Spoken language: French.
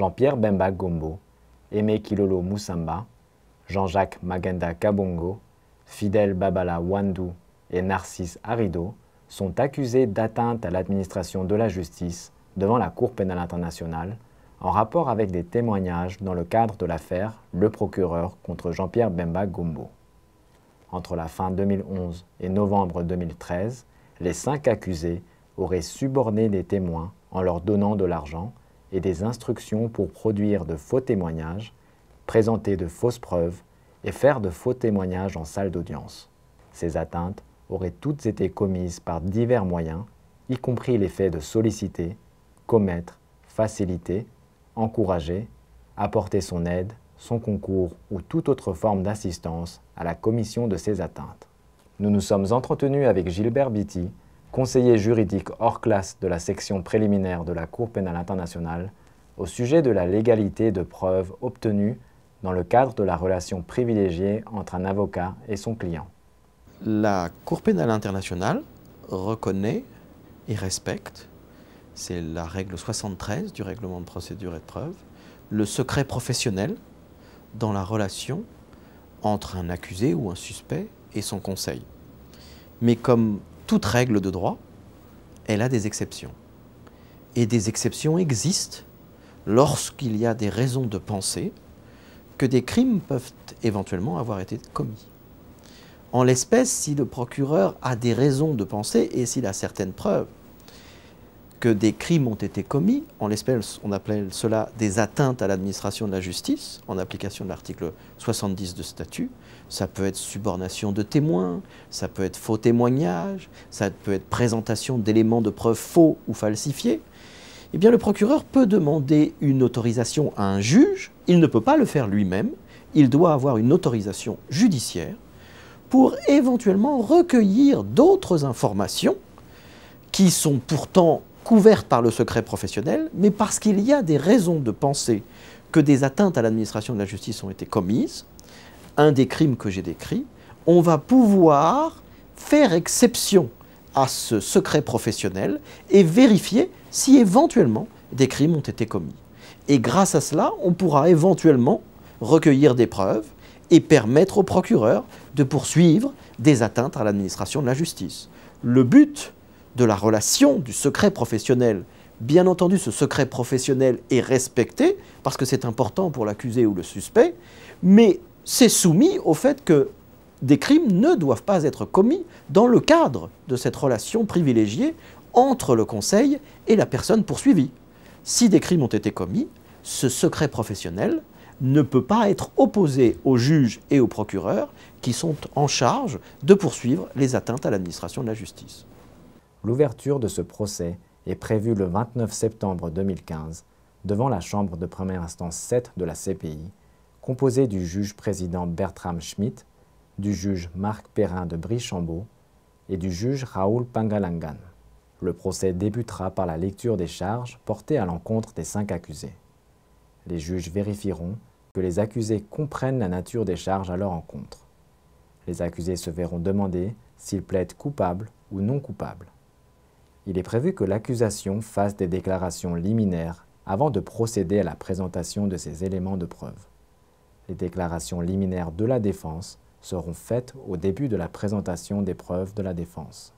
Jean-Pierre Bemba Gombo, Aimé Kilolo Moussamba, Jean-Jacques Maganda Kabongo, Fidel Babala Wandu et Narcisse Arido sont accusés d'atteinte à l'administration de la justice devant la Cour pénale internationale en rapport avec des témoignages dans le cadre de l'affaire Le procureur contre Jean-Pierre Bemba Gombo. Entre la fin 2011 et novembre 2013, les cinq accusés auraient suborné des témoins en leur donnant de l'argent et des instructions pour produire de faux témoignages, présenter de fausses preuves et faire de faux témoignages en salle d'audience. Ces atteintes auraient toutes été commises par divers moyens, y compris l'effet de solliciter, commettre, faciliter, encourager, apporter son aide, son concours ou toute autre forme d'assistance à la commission de ces atteintes. Nous nous sommes entretenus avec Gilbert Bitty, conseiller juridique hors classe de la section préliminaire de la Cour pénale internationale, au sujet de la légalité de preuves obtenues dans le cadre de la relation privilégiée entre un avocat et son client. La Cour pénale internationale reconnaît et respecte, c'est la règle 73 du règlement de procédure et de preuve, le secret professionnel dans la relation entre un accusé ou un suspect et son conseil. Mais comme toute règle de droit, elle a des exceptions. Et des exceptions existent lorsqu'il y a des raisons de penser que des crimes peuvent éventuellement avoir été commis. En l'espèce, si le procureur a des raisons de penser et s'il a certaines preuves que des crimes ont été commis, en l'espèce on appelle cela des atteintes à l'administration de la justice, en application de l'article 70 de statut. Ça peut être subornation de témoins, ça peut être faux témoignage, ça peut être présentation d'éléments de preuve faux ou falsifiés. Eh bien le procureur peut demander une autorisation à un juge, il ne peut pas le faire lui-même, il doit avoir une autorisation judiciaire pour éventuellement recueillir d'autres informations qui sont pourtant couverte par le secret professionnel, mais parce qu'il y a des raisons de penser que des atteintes à l'administration de la justice ont été commises, un des crimes que j'ai décrit, on va pouvoir faire exception à ce secret professionnel et vérifier si éventuellement des crimes ont été commis. Et grâce à cela, on pourra éventuellement recueillir des preuves et permettre au procureur de poursuivre des atteintes à l'administration de la justice. Le but, de la relation, du secret professionnel. Bien entendu, ce secret professionnel est respecté parce que c'est important pour l'accusé ou le suspect, mais c'est soumis au fait que des crimes ne doivent pas être commis dans le cadre de cette relation privilégiée entre le conseil et la personne poursuivie. Si des crimes ont été commis, ce secret professionnel ne peut pas être opposé aux juges et aux procureurs qui sont en charge de poursuivre les atteintes à l'administration de la justice. L'ouverture de ce procès est prévue le 29 septembre 2015 devant la Chambre de première instance 7 de la CPI, composée du juge-président Bertram Schmitt, du juge Marc Perrin de Brichambault et du juge Raoul Pangalangan. Le procès débutera par la lecture des charges portées à l'encontre des cinq accusés. Les juges vérifieront que les accusés comprennent la nature des charges à leur encontre. Les accusés se verront demander s'ils plaident coupables ou non coupables il est prévu que l'accusation fasse des déclarations liminaires avant de procéder à la présentation de ses éléments de preuve. Les déclarations liminaires de la défense seront faites au début de la présentation des preuves de la défense.